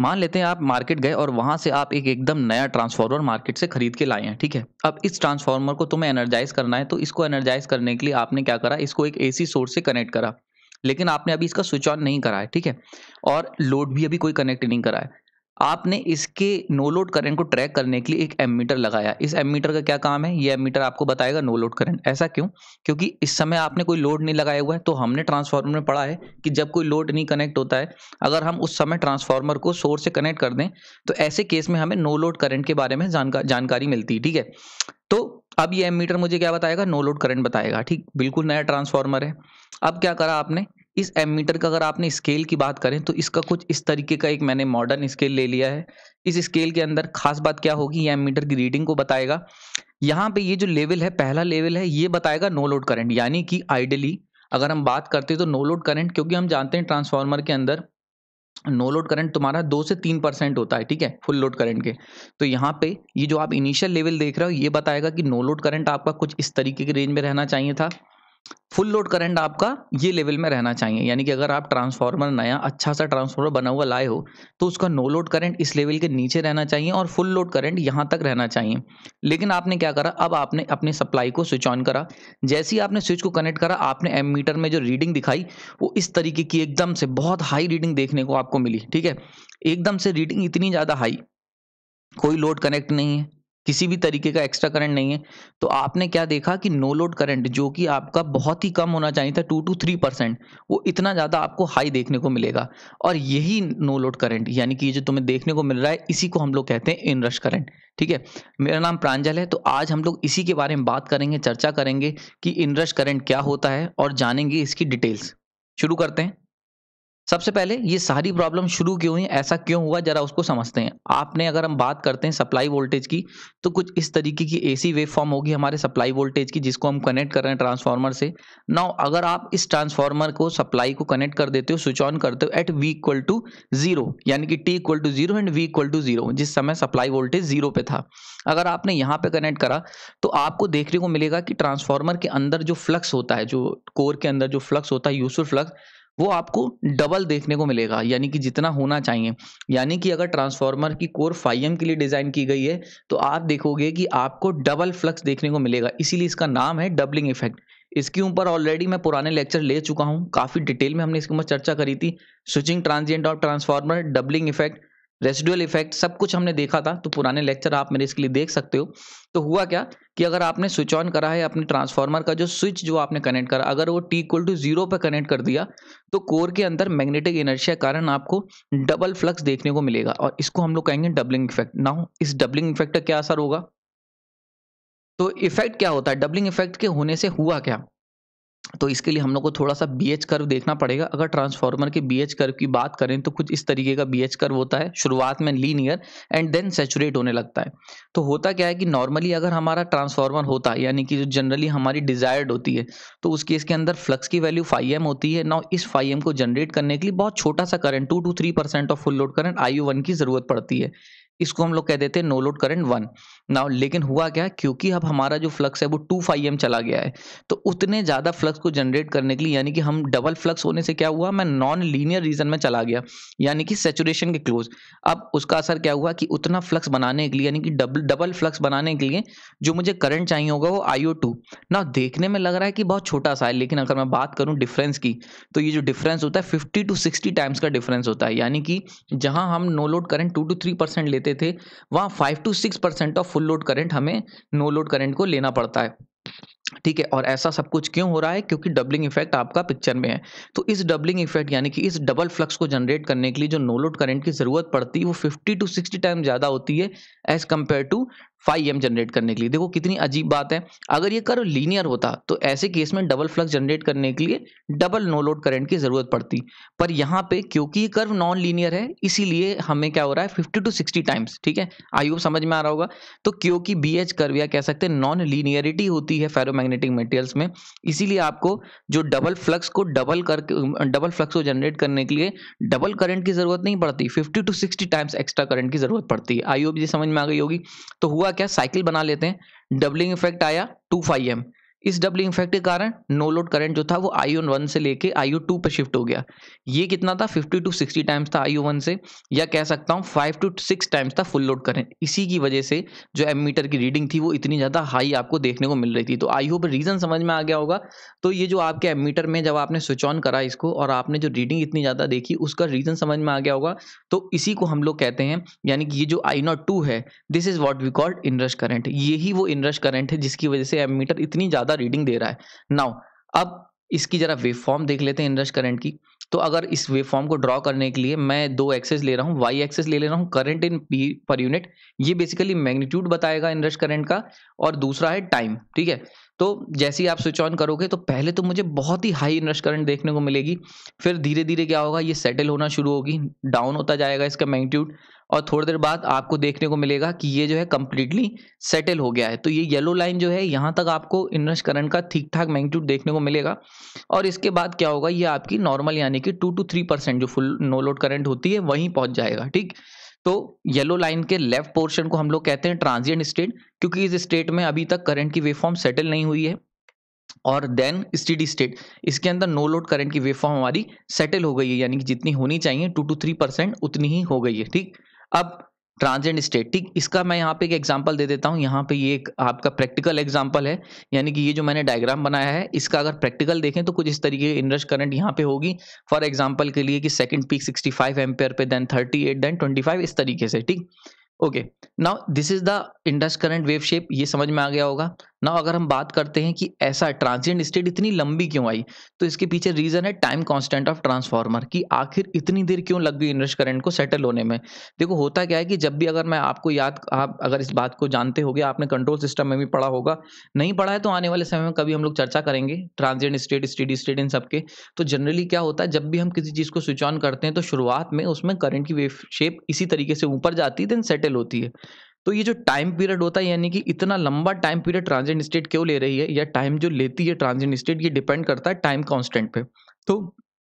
मान लेते हैं आप मार्केट गए और वहां से आप एक एकदम नया ट्रांसफार्मर मार्केट से खरीद के लाए हैं ठीक है अब इस ट्रांसफार्मर को तुम्हें एनर्जाइज करना है तो इसको एनर्जाइज करने के लिए आपने क्या करा इसको एक एसी सोर्स से कनेक्ट करा लेकिन आपने अभी इसका स्विच ऑन नहीं करा है ठीक है और लोड भी अभी कोई कनेक्ट नहीं करा है आपने इसके नो लोड करंट को ट्रैक करने के लिए एक एमीटर लगाया इस एमीटर का क्या काम है ये एमीटर आपको बताएगा नो लोड करंट ऐसा क्यों क्योंकि इस समय आपने कोई लोड नहीं लगाया हुआ है तो हमने ट्रांसफार्मर में पढ़ा है कि जब कोई लोड नहीं कनेक्ट होता है अगर हम उस समय ट्रांसफार्मर को सोर्स से कनेक्ट कर दें तो ऐसे केस में हमें नो लोड करंट के बारे में जानका, जानकारी मिलती है ठीक है तो अब ये मीटर मुझे क्या बताएगा नो लोड करंट बताएगा ठीक बिल्कुल नया ट्रांसफार्मर है अब क्या करा आपने इस एमीटर का अगर आपने स्केल की बात करें तो इसका कुछ इस तरीके का एक मैंने मॉडर्न स्केल ले लिया है इस स्केल के अंदर खास बात क्या होगी ये एमीटर की रीडिंग को बताएगा यहाँ पे ये जो लेवल है पहला लेवल है ये बताएगा नो लोड करंट यानी कि आइडली अगर हम बात करते हैं तो नो लोड करंट क्योंकि हम जानते हैं ट्रांसफार्मर के अंदर नो लोड करंट तुम्हारा दो से तीन परसेंट होता है ठीक है फुल लोड करंट के तो यहाँ पे ये जो आप इनिशियल लेवल देख रहे हो ये बताएगा कि नो लोड करंट आपका कुछ इस तरीके के रेंज में रहना चाहिए था फुल लोड करंट आपका ये लेवल में रहना चाहिए यानी कि अगर आप ट्रांसफार्मर नया अच्छा सा ट्रांसफार्मर बना हुआ लाए हो तो उसका नो लोड करंट इस लेवल के नीचे रहना चाहिए और फुल लोड करंट यहाँ तक रहना चाहिए लेकिन आपने क्या करा अब आपने अपनी सप्लाई को स्विच ऑन करा जैसे ही आपने स्विच को कनेक्ट करा आपने एम मीटर में जो रीडिंग दिखाई वो इस तरीके की एकदम से बहुत हाई रीडिंग देखने को आपको मिली ठीक है एकदम से रीडिंग इतनी ज़्यादा हाई कोई लोड कनेक्ट नहीं है किसी भी तरीके का एक्स्ट्रा करंट नहीं है तो आपने क्या देखा कि नो लोड करंट जो कि आपका बहुत ही कम होना चाहिए था टू टू थ्री परसेंट वो इतना ज़्यादा आपको हाई देखने को मिलेगा और यही नो लोड करंट यानी कि ये जो तुम्हें देखने को मिल रहा है इसी को हम लोग कहते हैं इनरश करंट ठीक है मेरा नाम प्रांजल है तो आज हम लोग इसी के बारे में बात करेंगे चर्चा करेंगे कि इनरश करंट क्या होता है और जानेंगे इसकी डिटेल्स शुरू करते हैं सबसे पहले ये सारी प्रॉब्लम शुरू क्यों हुई ऐसा क्यों हुआ जरा उसको समझते हैं आपने अगर हम बात करते हैं सप्लाई वोल्टेज की तो कुछ इस तरीके की एसी वेव फॉर्म होगी हमारे सप्लाई वोल्टेज की जिसको हम कनेक्ट कर रहे हैं ट्रांसफार्मर से नाउ अगर आप इस ट्रांसफार्मर को सप्लाई को कनेक्ट कर देते हो स्विच ऑन करते हो at V equal to zero यानी कि T equal to zero and V equal to zero जिस समय सप्लाई वोल्टेज जीरो पे था अगर आपने यहाँ पे कनेक्ट करा तो आपको देखने को मिलेगा कि ट्रांसफार्मर के अंदर जो फ्लक्स होता है जो कोर के अंदर जो फ्लक्स होता है यूजफुल फ्लक्स वो आपको डबल देखने को मिलेगा यानी कि जितना होना चाहिए यानी कि अगर ट्रांसफार्मर की कोर फाइव के लिए डिज़ाइन की गई है तो आप देखोगे कि आपको डबल फ्लक्स देखने को मिलेगा इसीलिए इसका नाम है डबलिंग इफेक्ट इसके ऊपर ऑलरेडी मैं पुराने लेक्चर ले चुका हूँ काफ़ी डिटेल में हमने इसके ऊपर चर्चा करी थी switching transient of transformer doubling effect residual effect सब कुछ हमने देखा था तो पुराने लेक्चर आप मेरे इसके लिए देख सकते हो तो हुआ क्या कि अगर आपने स्विच ऑन करा है अपने ट्रांसफार्मर का जो स्विच जो आपने कनेक्ट करा अगर वो टी इक्वल टू जीरो पर कनेक्ट कर दिया तो कोर के अंदर मैग्नेटिक इनर्शिया कारण आपको डबल फ्लक्स देखने को मिलेगा और इसको हम लोग कहेंगे डबलिंग इफेक्ट ना इस डबलिंग इफेक्ट का क्या असर होगा तो इफेक्ट क्या होता है डबलिंग इफेक्ट के होने से हुआ क्या तो इसके लिए हम लोग को थोड़ा सा बी एच कर्व देखना पड़ेगा अगर ट्रांसफार्मर के बी एच कर्व की बात करें तो कुछ इस तरीके का बी एच कर्व होता है शुरुआत में लीनियर एंड देन सेचुरेट होने लगता है तो होता क्या है कि नॉर्मली अगर हमारा ट्रांसफार्मर होता है यानी कि जो जनरली हमारी डिजायर्ड होती है तो उस केस के अंदर फ्लक्स की वैल्यू फाइव एम होती है नाउ इस फाइव एम को जनरेट करने के लिए बहुत छोटा सा current two to three percent of full load current I U one की जरूरत पड़ती है इसको हम लोग कह देते हैं no load current one now लेकिन हुआ क्या क्योंकि अब हमारा जो फ्लक्स है वो टू फाइव एम चला गया है तो उतने ज़्यादा फ्लक्स को जनरेट करने के लिए यानी कि हम डबल फ्लक्स होने से क्या हुआ मैं नॉन लीनियर रीजन में चला गया यानी कि सेचुरेशन के क्लोज अब उसका असर क्या हुआ कि उतना फ्लक्स बनाने के लिए यानी कि डबल डबल फ्लक्स बनाने के लिए जो मुझे करंट चाहिए होगा वो आई ओ टू ना देखने में लग रहा है कि बहुत छोटा सा है लेकिन अगर मैं बात करूँ डिफरेंस की तो ये जो डिफरेंस होता है फिफ्टी टू सिक्सटी टाइम्स का डिफरेंस होता है यानी कि जहाँ हम no load current two to three percent लेते करते थे वहां five to six percent of full load current हमें नो लोड करंट को लेना पड़ता है ठीक है और ऐसा सब कुछ क्यों हो रहा है क्योंकि डबलिंग इफेक्ट आपका पिक्चर में है तो इस डबलिंग इफेक्ट यानी कि इस डबल फ्लक्स को जनरेट करने के लिए जो नो लोड करंट की ज़रूरत पड़ती है वो 50 टू 60 टाइम ज़्यादा होती है as compare to five M generate करने के लिए देखो कितनी अजीब बात है अगर ये कर्व लीनियर होता तो ऐसे केस में डबल फ्लक्स जनरेट करने के लिए डबल नो लोड करंट की जरूरत पड़ती पर यहाँ पे क्योंकि ये कर्व नॉन लीनियर है इसीलिए हमें क्या हो रहा है फिफ्टी टू सिक्सटी टाइम्स ठीक है आई होप समझ में आ रहा होगा तो क्योंकि बी एच कर्व या कह सकते हैं नॉन लीनियरिटी होती है फेरोमैग्नेटिक मटेरियल्स में इसीलिए आपको जो डबल फ्लक्स को डबल करके डबल फ्लक्स को जनरेट करने के लिए डबल करंट की जरूरत नहीं पड़ती fifty to sixty times extra current की जरूरत पड़ती है आई होप ये समझ में आ गई होगी तो हुआ हुआ क्या साइकिल बना लेते हैं डबलिंग इफेक्ट आया टू फाइव एम इस डबल इफेक्ट के कारण नो लोड करंट जो था वो आई ओ वन से लेके आई ओ टू पर शिफ्ट हो गया ये कितना था फिफ्टी टू सिक्सटी टाइम्स था आई ओ वन से या कह सकता हूँ फाइव टू सिक्स टाइम्स था फुल लोड करंट इसी की वजह से जो एम मीटर की रीडिंग थी वो इतनी ज़्यादा हाई आपको देखने को मिल रही थी तो आई होप रीज़न समझ में आ गया होगा तो ये जो आपके एम मीटर में जब आपने स्विच ऑन करा इसको और आपने जो रीडिंग इतनी ज़्यादा देखी उसका रीज़न समझ में आ गया होगा तो इसी को हम लोग कहते हैं यानी कि ये जो आई नॉट टू है this is what we called inrush current यही वो इनरश करेंट है जिसकी वजह से एम मीटर इतनी ज़्यादा ज़्यादा रीडिंग दे रहा है नाउ अब इसकी ज़रा वेव फॉर्म देख लेते हैं इनरश करंट की तो अगर इस वेव फॉर्म को ड्रॉ करने के लिए मैं दो एक्सेस ले रहा हूँ वाई एक्सेस ले ले रहा हूँ current in P per unit ये बेसिकली मैग्नीट्यूड बताएगा इनरश करंट का और दूसरा है टाइम ठीक है तो जैसे ही आप स्विच ऑन करोगे तो पहले तो मुझे बहुत ही हाई इनरश करंट देखने को मिलेगी फिर धीरे धीरे क्या होगा ये सेटल होना शुरू होगी डाउन होता जाएगा इसका मैग्नीट्यूड और थोड़ी देर बाद आपको देखने को मिलेगा कि ये जो है कम्प्लीटली सेटल हो गया है तो ये येलो लाइन जो है यहाँ तक आपको इन्वेस्ट करंट का ठीक ठाक मैग्नीट्यूड देखने को मिलेगा और इसके बाद क्या होगा ये आपकी नॉर्मल यानी कि टू टू थ्री परसेंट जो फुल नो लोड करंट होती है वहीं पहुंच जाएगा ठीक तो येलो लाइन के लेफ्ट पोर्शन को हम लोग कहते हैं ट्रांजियंट स्टेट क्योंकि इस स्टेट में अभी तक करंट की वेवफॉर्म सेटल नहीं हुई है और देन स्टडी स्टेट इसके अंदर नो लोड करंट की वेवफॉर्म हमारी सेटल हो गई है यानी कि जितनी होनी चाहिए टू टू थ्री परसेंट उतनी ही हो गई है ठीक अब ट्रांजेंट स्टेट ठीक इसका मैं यहाँ पे एक एग्जाम्पल दे देता हूँ यहाँ पे ये एक आपका प्रैक्टिकल एग्जाम्पल है यानी कि ये जो मैंने डायग्राम बनाया है इसका अगर प्रैक्टिकल देखें तो कुछ इस तरीके इनरश करंट यहाँ पे होगी फॉर एग्जाम्पल के लिए कि सेकंड पीक 65 फाइव एम्पेयर पे देन 38 देन ट्वेंटी इस तरीके से ठीक okay now this is the inrush current wave shape ये समझ में आ गया होगा ना अगर हम बात करते हैं कि ऐसा ट्रांसजेंड स्टेट इतनी लंबी क्यों आई तो इसके पीछे रीज़न है टाइम कांस्टेंट ऑफ ट्रांसफार्मर कि आखिर इतनी देर क्यों लग गई इन्वर्स करंट को सेटल होने में देखो होता क्या है कि जब भी अगर मैं आपको याद आप अगर इस बात को जानते हो आपने कंट्रोल सिस्टम में भी पढ़ा होगा नहीं पढ़ा है तो आने वाले समय में कभी हम लोग चर्चा करेंगे ट्रांसजेंड स्टेट स्टेडी स्टेट इन सबके तो जनरली क्या होता है जब भी हम किसी चीज़ को स्विच ऑन करते हैं तो शुरुआत में उसमें करंट की वेव शेप इसी तरीके से ऊपर जाती है देन सेटल होती है तो ये जो टाइम पीरियड होता है यानी कि इतना लंबा टाइम पीरियड ट्रांजेंट स्टेट क्यों ले रही है या टाइम जो लेती है ट्रांजेंट स्टेट ये डिपेंड करता है टाइम कॉन्स्टेंट पे तो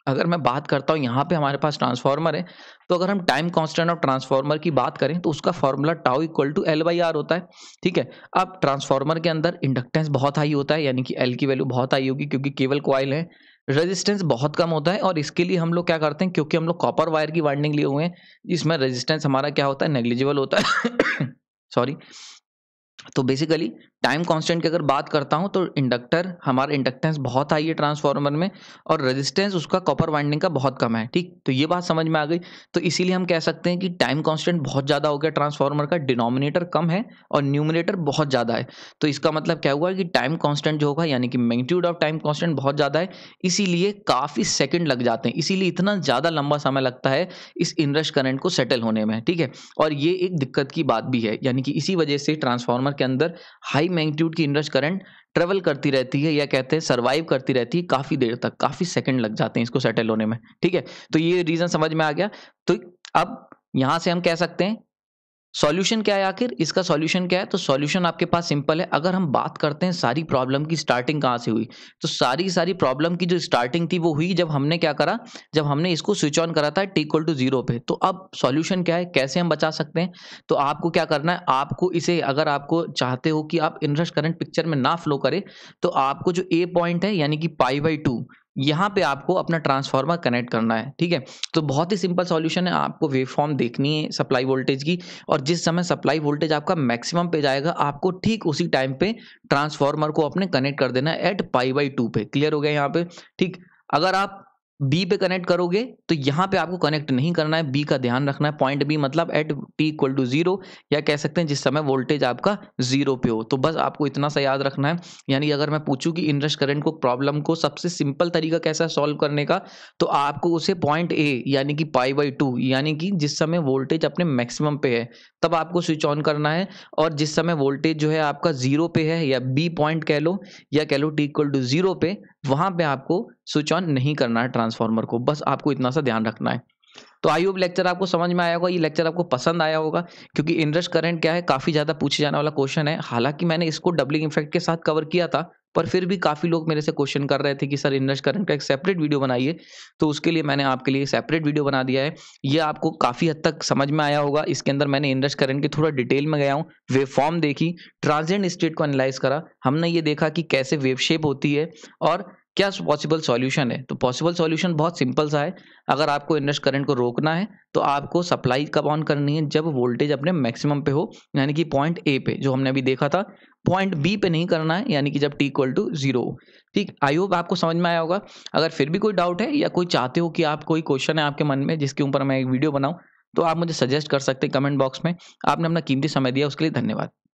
अगर मैं बात करता हूँ यहाँ पे हमारे पास ट्रांसफार्मर है तो अगर हम टाइम कांस्टेंट ऑफ ट्रांसफार्मर की बात करें तो उसका formula tau equal to L by R होता है ठीक है अब ट्रांसफार्मर के अंदर इंडक्टेंस बहुत हाई होता है यानी कि एल की वैल्यू बहुत हाई होगी क्योंकि केवल क्वाइल है रेजिस्टेंस बहुत कम होता है और इसके लिए हम लोग क्या करते हैं क्योंकि हम लोग कॉपर वायर की वाइंडिंग लिए हुए हैं जिसमें रेजिस्टेंस हमारा क्या होता है नेग्लिजिबल होता है sorry तो बेसिकली टाइम कांस्टेंट की अगर बात करता हूँ तो इंडक्टर हमारा इंडक्टेंस बहुत हाई है ट्रांसफार्मर में और रेजिस्टेंस उसका कॉपर वाइंडिंग का बहुत कम है ठीक तो ये बात समझ में आ गई तो इसीलिए हम कह सकते हैं कि टाइम कांस्टेंट बहुत ज़्यादा हो गया ट्रांसफार्मर का डिनोमिनेटर कम है और न्यूमिनेटर बहुत ज़्यादा है तो इसका मतलब क्या हुआ कि टाइम कॉन्स्टेंट जो होगा यानी कि मैग्नीट्यूड ऑफ टाइम कॉन्स्टेंट बहुत ज़्यादा है इसीलिए काफ़ी सेकेंड लग जाते हैं इसीलिए इतना ज़्यादा लंबा समय लगता है इस इनरश करेंट को सेटल होने में ठीक है और ये एक दिक्कत की बात भी है यानी कि इसी वजह से ट्रांसफार्मर के अंदर हाई मैग्नीट्यूड की इंडस्ट करंट ट्रेवल करती रहती है या कहते हैं सर्वाइव करती रहती है काफ़ी देर तक काफ़ी सेकंड लग जाते हैं इसको सेटल होने में ठीक है तो ये रीज़न समझ में आ गया तो अब यहां से हम कह सकते हैं सॉल्यूशन क्या है आखिर इसका सॉल्यूशन क्या है तो सॉल्यूशन आपके पास सिंपल है अगर हम बात करते हैं सारी प्रॉब्लम की स्टार्टिंग कहाँ से हुई तो सारी सारी प्रॉब्लम की जो स्टार्टिंग थी वो हुई जब हमने क्या करा जब हमने इसको स्विच ऑन करा था टी इक्वल टू जीरो पे तो अब सॉल्यूशन क्या है कैसे हम बचा सकते हैं तो आपको क्या करना है आपको इसे अगर आपको चाहते हो कि आप इनरश करंट पिक्चर में ना फ्लो करे तो आपको जो ए पॉइंट है यानी कि पाई बाई टू यहाँ पे आपको अपना ट्रांसफार्मर कनेक्ट करना है ठीक है तो बहुत ही सिंपल सॉल्यूशन है आपको वेव फॉर्म देखनी है सप्लाई वोल्टेज की और जिस समय सप्लाई वोल्टेज आपका मैक्सिमम पे जाएगा आपको ठीक उसी टाइम पे ट्रांसफार्मर को अपने कनेक्ट कर देना है एट पाई बाई टू पे क्लियर हो गया यहाँ पे ठीक अगर आप बी पे कनेक्ट करोगे तो यहाँ पे आपको कनेक्ट नहीं करना है बी का ध्यान रखना है पॉइंट बी मतलब at T equal to zero या कह सकते हैं जिस समय वोल्टेज आपका जीरो पे हो तो बस आपको इतना सा याद रखना है यानी अगर मैं पूछूं कि इनरश करंट को प्रॉब्लम को सबसे सिंपल तरीका कैसा सॉल्व करने का तो आपको उसे पॉइंट ए यानी कि पाई बाई टू यानी कि जिस समय वोल्टेज अपने मैक्सिमम पे है तब आपको स्विच ऑन करना है और जिस समय वोल्टेज जो है आपका जीरो पे है या बी पॉइंट कह लो या कह लो टी इक्वल टू जीरो पे वहाँ पर आपको स्विच ऑन नहीं करना है ट्रांसफार्मर को बस आपको इतना सा ध्यान रखना है तो आई होप लेक्चर आपको समझ में आया होगा ये लेक्चर आपको पसंद आया होगा क्योंकि इंडस्ट करंट क्या है काफ़ी ज़्यादा पूछे जाने वाला क्वेश्चन है हालांकि मैंने इसको डबलिंग इफेक्ट के साथ कवर किया था पर फिर भी काफ़ी लोग मेरे से क्वेश्चन कर रहे थे कि सर इंडस्ट करंट का एक सेपरेट वीडियो बनाइए तो उसके लिए मैंने आपके लिए सेपरेट वीडियो बना दिया है ये आपको काफ़ी हद तक समझ में आया होगा इसके अंदर मैंने इंडस्ट करंट के थोड़ा डिटेल में गया हूँ वेव फॉर्म देखी ट्रांजेंट स्टेट को एनालाइज करा हमने ये देखा कि कैसे वेव शेप होती है और क्या पॉसिबल सॉल्यूशन है तो पॉसिबल सॉल्यूशन बहुत सिंपल सा है अगर आपको इन्वेस्ट करंट को रोकना है तो आपको सप्लाई कब ऑन करनी है जब वोल्टेज अपने मैक्सिमम पे हो यानी कि पॉइंट ए पे जो हमने अभी देखा था पॉइंट बी पे नहीं करना है यानी कि जब टी इक्वल टू जीरो ठीक आई होप आपको समझ में आया होगा अगर फिर भी कोई डाउट है या कोई चाहते हो कि आप कोई क्वेश्चन है आपके मन में जिसके ऊपर मैं एक वीडियो बनाऊँ तो आप मुझे सजेस्ट कर सकते हैं कमेंट बॉक्स में आपने अपना कीमती समय दिया उसके लिए धन्यवाद